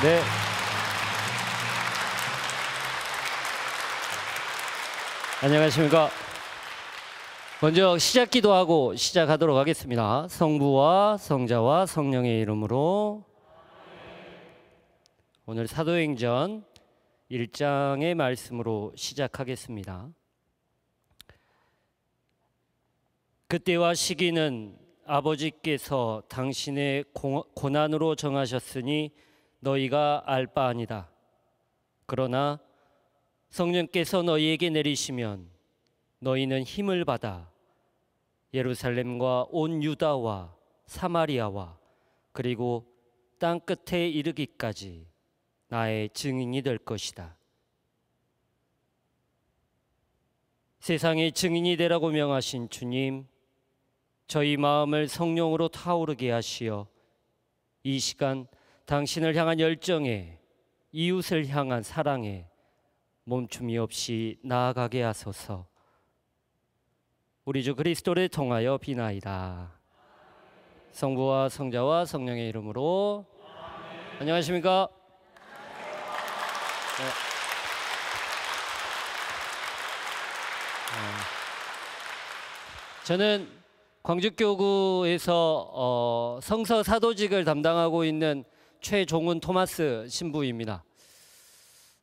네. 안녕하십니까. 먼저 시작 기도하고 시작하도록 하겠습니다. 성부와 성자와 성령의 이름으로 오늘 사도행전 1장의 말씀으로 시작하겠습니다. 그때와 시기는 아버지께서 당신의 고난으로 정하셨으니 너희가 알 바 아니다. 그러나 성령께서 너희에게 내리시면 너희는 힘을 받아 예루살렘과 온 유다와 사마리아와 그리고 땅 끝에 이르기까지 나의 증인이 될 것이다. 세상의 증인이 되라고 명하신 주님, 저희 마음을 성령으로 타오르게 하시어 이 시간 당신을 향한 열정에 이웃을 향한 사랑에 멈춤이 없이 나아가게 하소서. 우리 주 그리스도를 통하여 비나이다. 성부와 성자와 성령의 이름으로 아멘. 안녕하십니까? 네. 어. 저는 광주교구에서 어, 성서 사도직을 담당하고 있는 최종훈 토마스 신부입니다.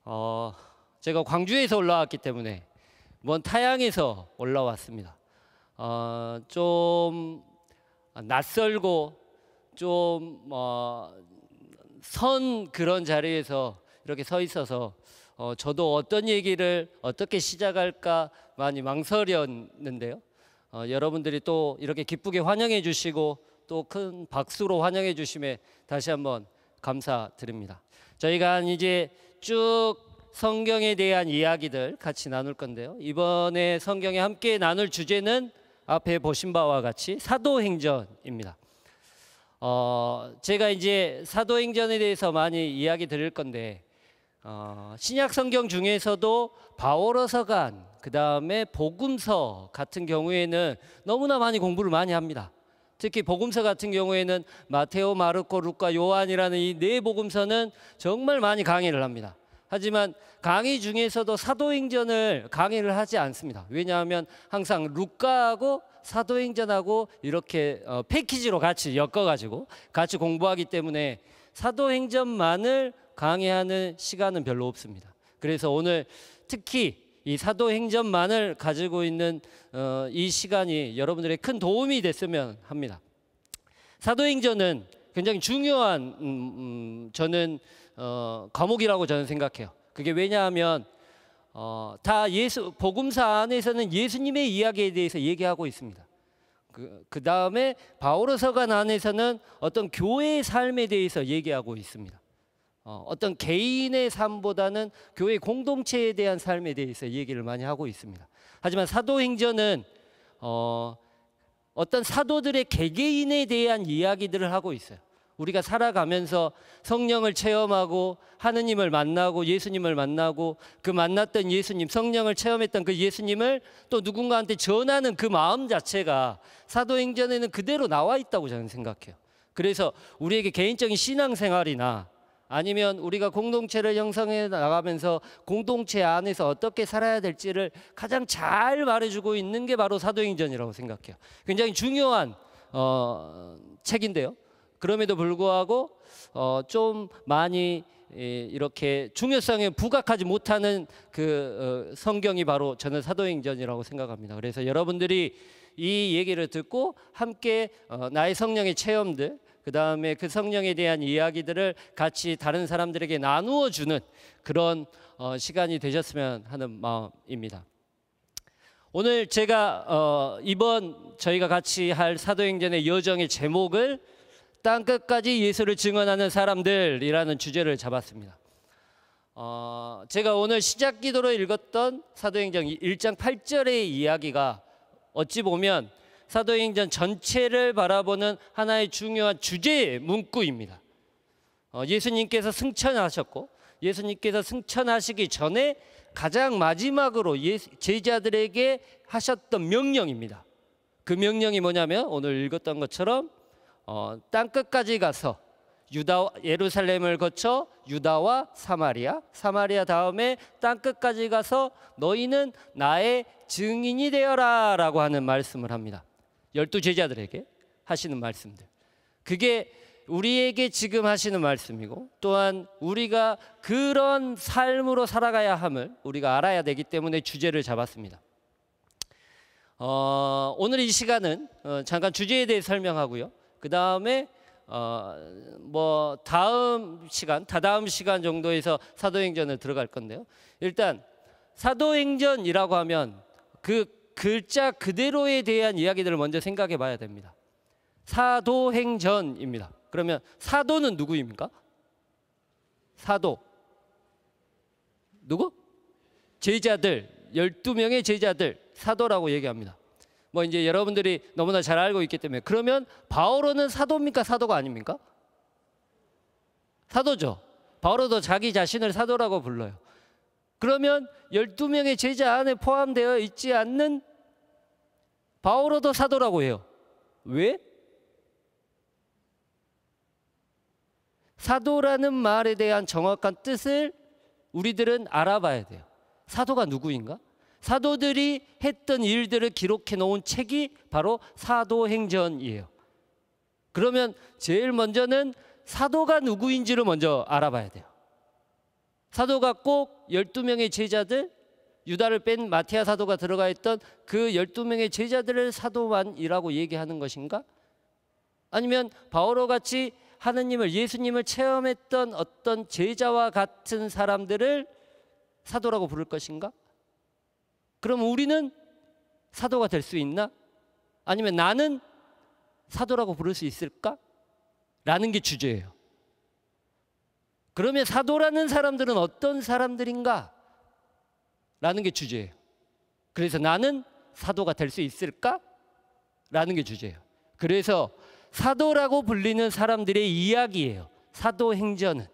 어, 제가 광주에서 올라왔기 때문에 먼 타양에서 올라왔습니다. 어, 좀 낯설고 좀선 어, 그런 자리에서 이렇게 서 있어서 어, 저도 어떤 얘기를 어떻게 시작할까 많이 망설였는데요. 어, 여러분들이 또 이렇게 기쁘게 환영해 주시고 또 큰 박수로 환영해 주심에 다시 한번 감사드립니다. 저희가 이제 쭉 성경에 대한 이야기들 같이 나눌 건데요. 이번에 성경에 함께 나눌 주제는 앞에 보신 바와 같이 사도행전입니다. 어, 제가 이제 사도행전에 대해서 많이 이야기 드릴 건데 어, 신약 성경 중에서도 바오로서간 그 다음에 복음서 같은 경우에는 너무나 많이 공부를 많이 합니다. 특히 복음서 같은 경우에는 마테오, 마르코, 루카, 요한이라는 이 네 복음서는 정말 많이 강의를 합니다. 하지만 강의 중에서도 사도행전을 강의를 하지 않습니다. 왜냐하면 항상 루카하고 사도행전하고 이렇게 어, 패키지로 같이 엮어가지고 같이 공부하기 때문에 사도행전만을 강의하는 시간은 별로 없습니다. 그래서 오늘 특히 이 사도행전만을 가지고 있는 어, 이 시간이 여러분들의 큰 도움이 됐으면 합니다. 사도행전은 굉장히 중요한 음, 음, 저는 어, 과목이라고 저는 생각해요. 그게 왜냐하면 어, 다 예수 복음사 안에서는 예수님의 이야기에 대해서 얘기하고 있습니다. 그, 그 다음에 바오로서관 안에서는 어떤 교회의 삶에 대해서 얘기하고 있습니다. 어, 어떤 개인의 삶보다는 교회 공동체에 대한 삶에 대해서 얘기를 많이 하고 있습니다. 하지만 사도행전은 어, 어떤 사도들의 개개인에 대한 이야기들을 하고 있어요. 우리가 살아가면서 성령을 체험하고 하느님을 만나고 예수님을 만나고 그 만났던 예수님 성령을 체험했던 그 예수님을 또 누군가한테 전하는 그 마음 자체가 사도행전에는 그대로 나와 있다고 저는 생각해요. 그래서 우리에게 개인적인 신앙생활이나 아니면 우리가 공동체를 형성해 나가면서 공동체 안에서 어떻게 살아야 될지를 가장 잘 말해주고 있는 게 바로 사도행전이라고 생각해요. 굉장히 중요한 어, 책인데요. 그럼에도 불구하고 어, 좀 많이 이렇게 중요성에 부각하지 못하는 그 어, 성경이 바로 저는 사도행전이라고 생각합니다. 그래서 여러분들이 이 얘기를 듣고 함께 어, 나의 성령의 체험들 그 다음에 그 성령에 대한 이야기들을 같이 다른 사람들에게 나누어 주는 그런 어, 시간이 되셨으면 하는 마음입니다. 오늘 제가 어, 이번 저희가 같이 할 사도행전의 여정의 제목을 땅 끝까지 예수를 증언하는 사람들이라는 주제를 잡았습니다. 어, 제가 오늘 시작 기도로 읽었던 사도행전 1장 8절의 이야기가 어찌 보면 사도행전 전체를 바라보는 하나의 중요한 주제의 문구입니다. 어, 예수님께서 승천하셨고 예수님께서 승천하시기 전에 가장 마지막으로 제자들에게 하셨던 명령입니다. 그 명령이 뭐냐면 오늘 읽었던 것처럼 어, 땅 끝까지 가서 유다 예루살렘을 거쳐 유다와 사마리아, 사마리아 다음에 땅 끝까지 가서 너희는 나의 증인이 되어라라고 하는 말씀을 합니다. 열두 제자들에게 하시는 말씀들. 그게 우리에게 지금 하시는 말씀이고 또한 우리가 그런 삶으로 살아가야 함을 우리가 알아야 되기 때문에 주제를 잡았습니다. 어, 오늘 이 시간은 어, 잠깐 주제에 대해 설명하고요. 그 다음에 어, 뭐 다음 시간, 다다음 시간 정도에서 사도행전을 들어갈 건데요. 일단 사도행전이라고 하면 그 글자 그대로에 대한 이야기들을 먼저 생각해 봐야 됩니다. 사도행전입니다. 그러면 사도는 누구입니까? 사도. 누구? 제자들. 12명의 제자들. 사도라고 얘기합니다. 뭐 이제 여러분들이 너무나 잘 알고 있기 때문에 그러면 바오로는 사도입니까? 사도가 아닙니까? 사도죠. 바오로도 자기 자신을 사도라고 불러요. 그러면 12명의 제자 안에 포함되어 있지 않는 바오로도 사도라고 해요. 왜? 사도라는 말에 대한 정확한 뜻을 우리들은 알아봐야 돼요. 사도가 누구인가? 사도들이 했던 일들을 기록해 놓은 책이 바로 사도행전이에요. 그러면 제일 먼저는 사도가 누구인지를 먼저 알아봐야 돼요. 사도가 꼭 12명의 제자들 유다를 뺀 마티아 사도가 들어가 있던 그 12명의 제자들을 사도만이라고 얘기하는 것인가? 아니면 바오로 같이 하느님을 예수님을 체험했던 어떤 제자와 같은 사람들을 사도라고 부를 것인가? 그럼 우리는 사도가 될 수 있나? 아니면 나는 사도라고 부를 수 있을까? 라는 게 주제예요. 그러면 사도라는 사람들은 어떤 사람들인가? 라는 게 주제예요. 그래서 나는 사도가 될 수 있을까? 라는 게 주제예요. 그래서 사도라고 불리는 사람들의 이야기예요. 사도행전은.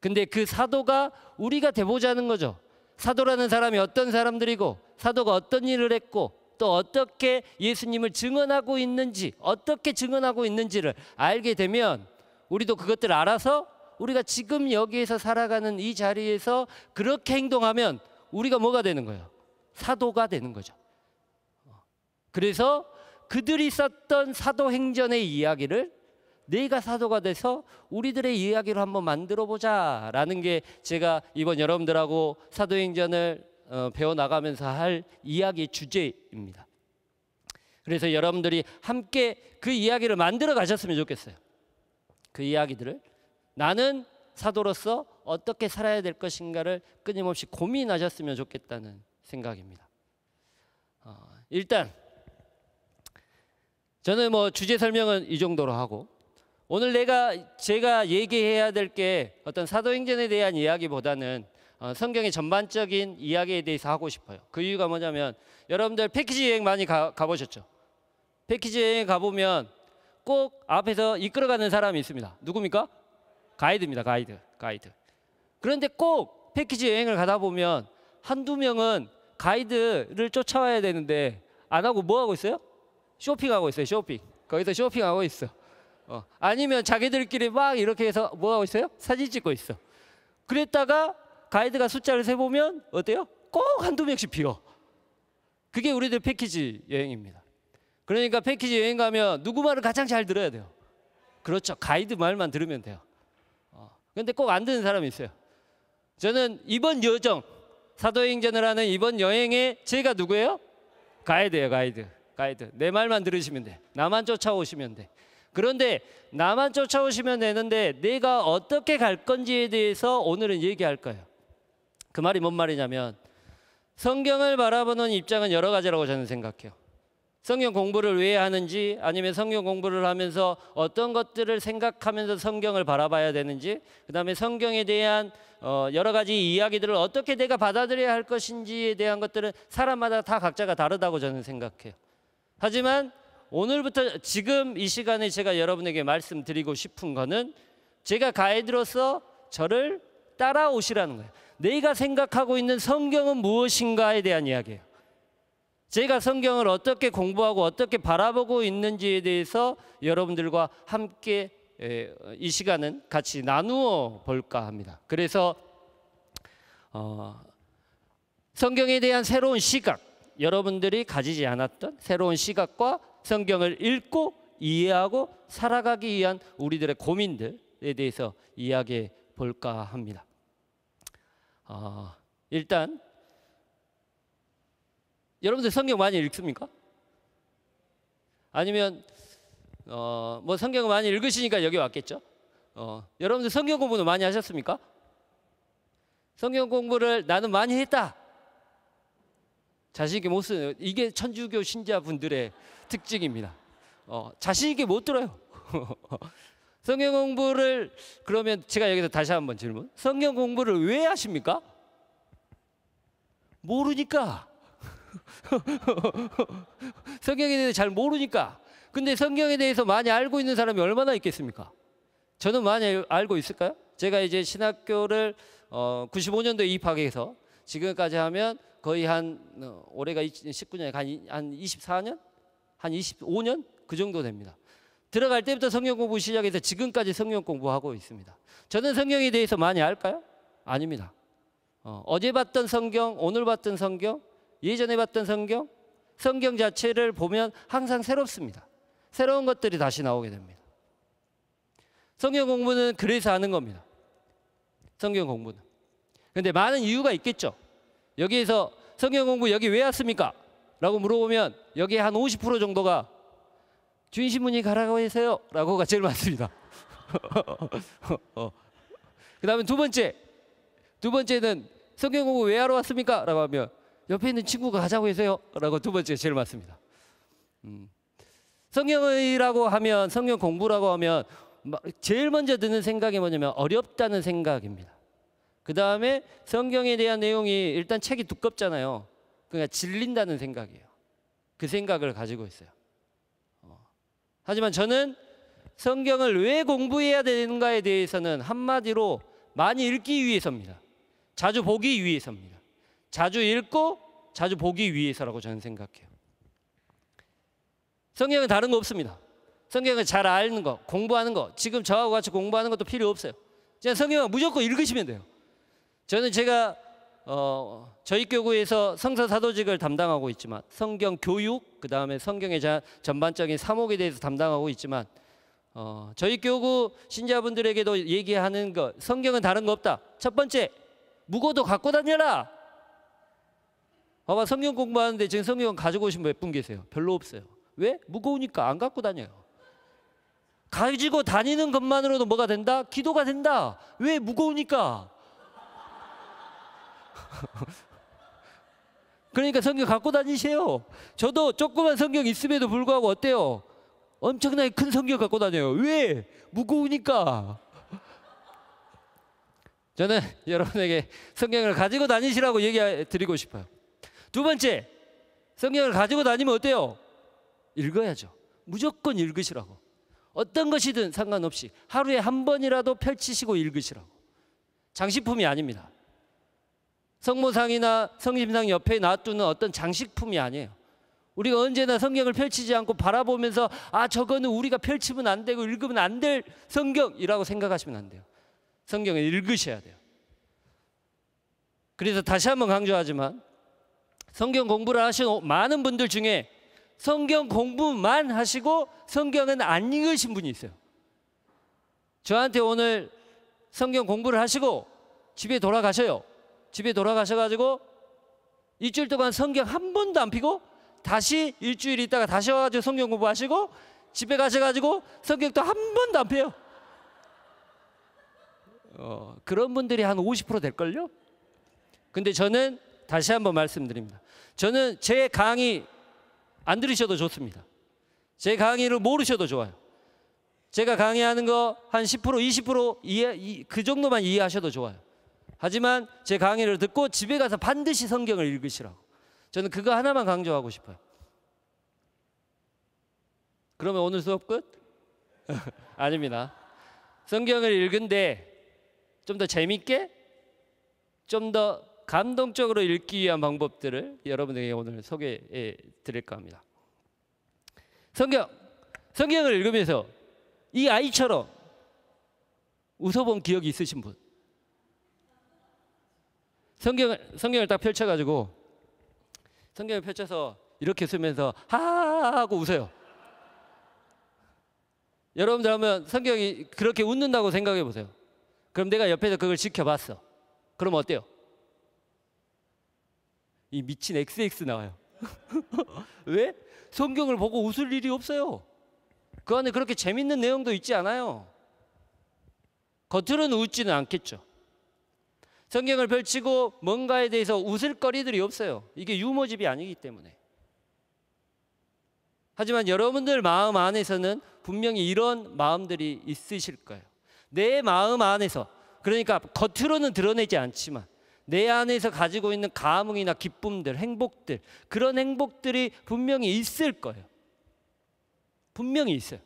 근데 그 사도가 우리가 되보자는 거죠. 사도라는 사람이 어떤 사람들이고 사도가 어떤 일을 했고 또 어떻게 예수님을 증언하고 있는지 어떻게 증언하고 있는지를 알게 되면 우리도 그것들 알아서 우리가 지금 여기에서 살아가는 이 자리에서 그렇게 행동하면 우리가 뭐가 되는 거예요? 사도가 되는 거죠. 그래서 그들이 썼던 사도행전의 이야기를 내가 사도가 돼서 우리들의 이야기로 한번 만들어 보자 라는 게 제가 이번 여러분들하고 사도행전을 어, 배워나가면서 할 이야기의 주제입니다. 그래서 여러분들이 함께 그 이야기를 만들어 가셨으면 좋겠어요. 그 이야기들을 나는 사도로서 어떻게 살아야 될 것인가를 끊임없이 고민하셨으면 좋겠다는 생각입니다. 어, 일단 저는 뭐 주제 설명은 이 정도로 하고 오늘 내가 제가 얘기해야 될 게 어떤 사도행전에 대한 이야기보다는 어, 성경의 전반적인 이야기에 대해서 하고 싶어요. 그 이유가 뭐냐면 여러분들 패키지 여행 많이 가, 가보셨죠? 패키지 여행 가보면 꼭 앞에서 이끌어가는 사람이 있습니다. 누굽니까? 가이드입니다. 가이드. 가이드. 그런데 꼭 패키지 여행을 가다 보면 한두 명은 가이드를 쫓아와야 되는데 안 하고 뭐 하고 있어요? 쇼핑하고 있어요. 쇼핑. 거기서 쇼핑하고 있어. 어. 아니면 자기들끼리 막 이렇게 해서 뭐 하고 있어요? 사진 찍고 있어. 그랬다가 가이드가 숫자를 세보면 어때요? 꼭 한두 명씩 비어. 그게 우리들 패키지 여행입니다. 그러니까 패키지 여행 가면 누구 말을 가장 잘 들어야 돼요. 그렇죠. 가이드 말만 들으면 돼요. 근데 꼭안 드는 사람이 있어요. 저는 이번 여정, 사도행전을 하는 이번 여행에 제가 누구예요? 가이드예요, 가이드. 가이드. 내 말만 들으시면 돼. 나만 쫓아오시면 돼. 그런데 나만 쫓아오시면 되는데 내가 어떻게 갈 건지에 대해서 오늘은 얘기할 거예요. 그 말이 뭔 말이냐면 성경을 바라보는 입장은 여러 가지라고 저는 생각해요. 성경 공부를 왜 하는지 아니면 성경 공부를 하면서 어떤 것들을 생각하면서 성경을 바라봐야 되는지 그다음에 성경에 대한 어, 여러 가지 이야기들을 어떻게 내가 받아들여야 할 것인지에 대한 것들은 사람마다 다 각자가 다르다고 저는 생각해요. 하지만 오늘부터 지금 이 시간에 제가 여러분에게 말씀드리고 싶은 거는 제가 가이드로서 저를 따라오시라는 거예요. 내가 생각하고 있는 성경은 무엇인가에 대한 이야기예요. 제가 성경을 어떻게 공부하고 어떻게 바라보고 있는지에 대해서 여러분들과 함께 이 시간은 같이 나누어 볼까 합니다. 그래서 어, 성경에 대한 새로운 시각, 여러분들이 가지지 않았던 새로운 시각과 성경을 읽고 이해하고 살아가기 위한 우리들의 고민들에 대해서 이야기해 볼까 합니다. 어, 일단 여러분들 성경 많이 읽습니까? 아니면 어, 뭐 성경을 많이 읽으시니까 여기 왔겠죠? 어, 여러분들 성경 공부는 많이 하셨습니까? 성경 공부를 나는 많이 했다. 자신 있게 못 쓰는 이게 천주교 신자분들의 특징입니다. 어, 자신 있게 못 들어요. 성경 공부를 그러면 제가 여기서 다시 한번 질문. 성경 공부를 왜 하십니까? 모르니까. 성경에 대해서 잘 모르니까. 근데 성경에 대해서 많이 알고 있는 사람이 얼마나 있겠습니까? 저는 많이 알고 있을까요? 제가 이제 신학교를 어, 95년도에 입학해서 지금까지 하면 거의 한 어, 올해가 19년에 한, 한 24년? 한 25년? 그 정도 됩니다. 들어갈 때부터 성경 공부 시작해서 지금까지 성경 공부하고 있습니다. 저는 성경에 대해서 많이 알까요? 아닙니다. 어, 어제 봤던 성경, 오늘 봤던 성경, 예전에 봤던 성경, 성경 자체를 보면 항상 새롭습니다. 새로운 것들이 다시 나오게 됩니다. 성경 공부는 그래서 하는 겁니다. 성경 공부는. 근데 많은 이유가 있겠죠. 여기에서 성경 공부 여기 왜 왔습니까? 라고 물어보면 여기 한 50% 정도가 주인 신부님 가라고 해서요. 라고가 제일 많습니다. 그 다음에 두 번째. 두 번째는 성경 공부 왜 하러 왔습니까? 라고 하면 옆에 있는 친구가 가자고 해서요. 라고 두 번째 제일 맞습니다. 음. 성경이라고 하면 성경 공부라고 하면 제일 먼저 드는 생각이 뭐냐면 어렵다는 생각입니다. 그 다음에 성경에 대한 내용이 일단 책이 두껍잖아요. 그러니까 질린다는 생각이에요. 그 생각을 가지고 있어요. 어. 하지만 저는 성경을 왜 공부해야 되는가에 대해서는 한마디로 많이 읽기 위해서입니다. 자주 보기 위해서입니다. 자주 읽고 자주 보기 위해서라고 저는 생각해요. 성경은 다른 거 없습니다. 성경은 잘 아는 거, 공부하는 거, 지금 저하고 같이 공부하는 것도 필요 없어요. 그냥 성경은 무조건 읽으시면 돼요. 저는 제가 어, 저희 교구에서 성서 사도직을 담당하고 있지만 성경 교육 그 다음에 성경의 자, 전반적인 사목에 대해서 담당하고 있지만 어, 저희 교구 신자분들에게도 얘기하는 것 성경은 다른 거 없다. 첫 번째 무거도 갖고 다녀라. 봐봐 성경 공부하는데 지금 성경 가지고 오신 몇 분 계세요? 별로 없어요. 왜? 무거우니까 안 갖고 다녀요. 가지고 다니는 것만으로도 뭐가 된다? 기도가 된다. 왜 무거우니까? 그러니까 성경 갖고 다니세요. 저도 조그만 성경 있음에도 불구하고 어때요? 엄청나게 큰 성경 갖고 다녀요. 왜? 무거우니까. 저는 여러분에게 성경을 가지고 다니시라고 얘기해 드리고 싶어요. 두 번째, 성경을 가지고 다니면 어때요? 읽어야죠. 무조건 읽으시라고. 어떤 것이든 상관없이 하루에 한 번이라도 펼치시고 읽으시라고. 장식품이 아닙니다. 성모상이나 성심상 옆에 놔두는 어떤 장식품이 아니에요. 우리가 언제나 성경을 펼치지 않고 바라보면서 아 저거는 우리가 펼치면 안 되고 읽으면 안 될 성경이라고 생각하시면 안 돼요. 성경을 읽으셔야 돼요. 그래서 다시 한번 강조하지만 성경 공부를 하신 많은 분들 중에 성경 공부만 하시고 성경은 안 읽으신 분이 있어요. 저한테 오늘 성경 공부를 하시고 집에 돌아가셔요. 집에 돌아가셔가지고 일주일 동안 성경 한 번도 안 피고 다시 일주일 있다가 다시 와가지고 성경 공부하시고 집에 가셔가지고 성격도 한 번도 안 펴요. 어, 그런 분들이 한 50% 될걸요? 근데 저는 다시 한번 말씀드립니다. 저는 제 강의 안 들으셔도 좋습니다. 제 강의를 모르셔도 좋아요. 제가 강의하는 거 한 10%, 20% 이해, 그 정도만 이해하셔도 좋아요. 하지만 제 강의를 듣고 집에 가서 반드시 성경을 읽으시라고. 저는 그거 하나만 강조하고 싶어요. 그러면 오늘 수업 끝? 아닙니다. 성경을 읽은데 좀 더 재밌게, 좀더 감동적으로 읽기 위한 방법들을 여러분에게 오늘 소개해 드릴까 합니다. 성경, 성경을 읽으면서 이 아이처럼 웃어본 기억이 있으신 분. 성경을, 성경을 딱 펼쳐가지고 성경을 펼쳐서 이렇게 쓰면서 하하고 웃어요. 여러분들 하면 성경이 그렇게 웃는다고 생각해 보세요. 그럼 내가 옆에서 그걸 지켜봤어. 그럼 어때요? 이 미친 XX 나와요. 왜? 성경을 보고 웃을 일이 없어요. 그 안에 그렇게 재밌는 내용도 있지 않아요. 겉으로는 웃지는 않겠죠. 성경을 펼치고 뭔가에 대해서 웃을 거리들이 없어요. 이게 유머집이 아니기 때문에. 하지만 여러분들 마음 안에서는 분명히 이런 마음들이 있으실 거예요. 내 마음 안에서 그러니까 겉으로는 드러내지 않지만 내 안에서 가지고 있는 감흥이나 기쁨들, 행복들, 그런 행복들이 분명히 있을 거예요. 분명히 있어요.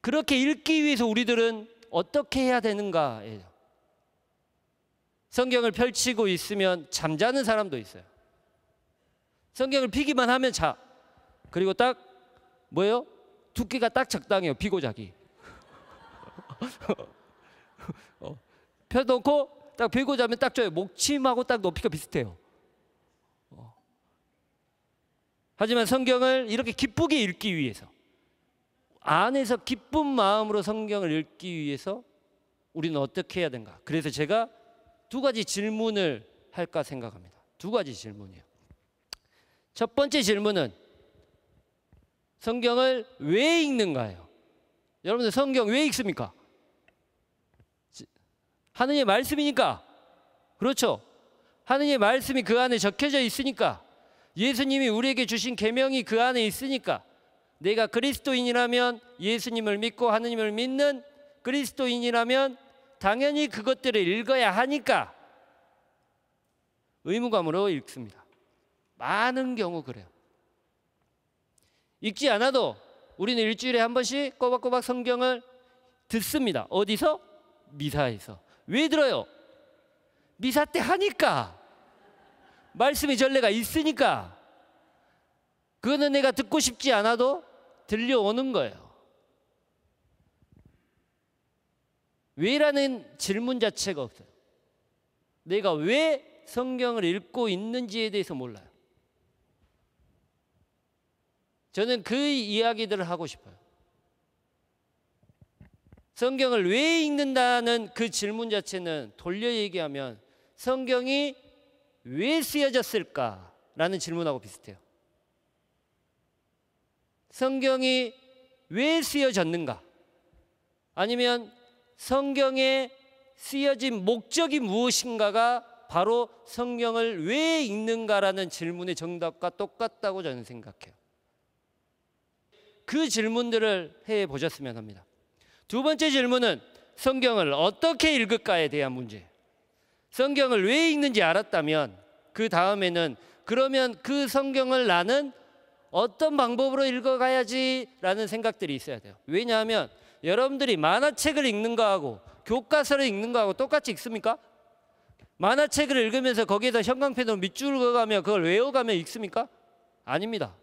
그렇게 읽기 위해서 우리들은 어떻게 해야 되는가예요. 성경을 펼치고 있으면 잠자는 사람도 있어요. 성경을 피기만 하면 자. 그리고 딱 뭐예요? 두께가 딱 적당해요. 피고 자기. 어. 펴놓고 딱빌고 자면 딱좋요 목침하고 딱 높이가 비슷해요. 어. 하지만 성경을 이렇게 기쁘게 읽기 위해서 안에서 기쁜 마음으로 성경을 읽기 위해서 우리는 어떻게 해야 되는가? 그래서 제가 두 가지 질문을 할까 생각합니다. 두 가지 질문이요. 첫 번째 질문은 성경을 왜 읽는가요? 여러분들 성경 왜 읽습니까? 하느님의 말씀이니까. 그렇죠? 하느님의 말씀이 그 안에 적혀져 있으니까. 예수님이 우리에게 주신 계명이 그 안에 있으니까. 내가 그리스도인이라면 예수님을 믿고 하느님을 믿는 그리스도인이라면 당연히 그것들을 읽어야 하니까 의무감으로 읽습니다. 많은 경우 그래요. 읽지 않아도 우리는 일주일에 한 번씩 꼬박꼬박 성경을 듣습니다. 어디서? 미사에서. 왜 들어요? 미사 때 하니까. 말씀의 전례가 있으니까. 그거는 내가 듣고 싶지 않아도 들려오는 거예요. 왜라는 질문 자체가 없어요. 내가 왜 성경을 읽고 있는지에 대해서 몰라요. 저는 그 이야기들을 하고 싶어요. 성경을 왜 읽는다는 그 질문 자체는 돌려 얘기하면 성경이 왜 쓰여졌을까라는 질문하고 비슷해요. 성경이 왜 쓰여졌는가? 아니면 성경에 쓰여진 목적이 무엇인가가 바로 성경을 왜 읽는가라는 질문의 정답과 똑같다고 저는 생각해요. 그 질문들을 해 보셨으면 합니다. 두 번째 질문은 성경을 어떻게 읽을까에 대한 문제. 성경을 왜 읽는지 알았다면 그 다음에는 그러면 그 성경을 나는 어떤 방법으로 읽어가야지라는 생각들이 있어야 돼요. 왜냐하면 여러분들이 만화책을 읽는 거하고 교과서를 읽는 거하고 똑같이 읽습니까? 만화책을 읽으면서 거기에다 형광펜으로 밑줄 그어가며 그걸 외워가며 읽습니까? 아닙니다.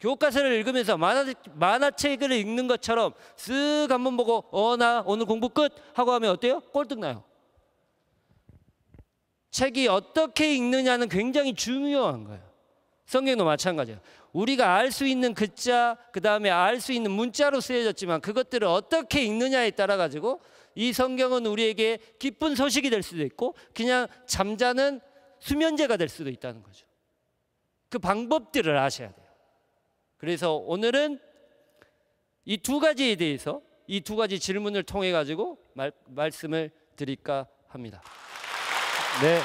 교과서를 읽으면서 만화, 책을 읽는 것처럼 쓱 한번 보고 어 나 오늘 공부 끝 하고 하면 어때요? 꼴등 나요. 책이 어떻게 읽느냐는 굉장히 중요한 거예요. 성경도 마찬가지예요. 우리가 알 수 있는 글자, 그 다음에 알 수 있는 문자로 쓰여졌지만 그것들을 어떻게 읽느냐에 따라 가지고 이 성경은 우리에게 기쁜 소식이 될 수도 있고 그냥 잠자는 수면제가 될 수도 있다는 거죠. 그 방법들을 아셔야 돼요. 그래서 오늘은 이 두 가지에 대해서 이 두 가지 질문을 통해 가지고 말, 말씀을 드릴까 합니다. 네.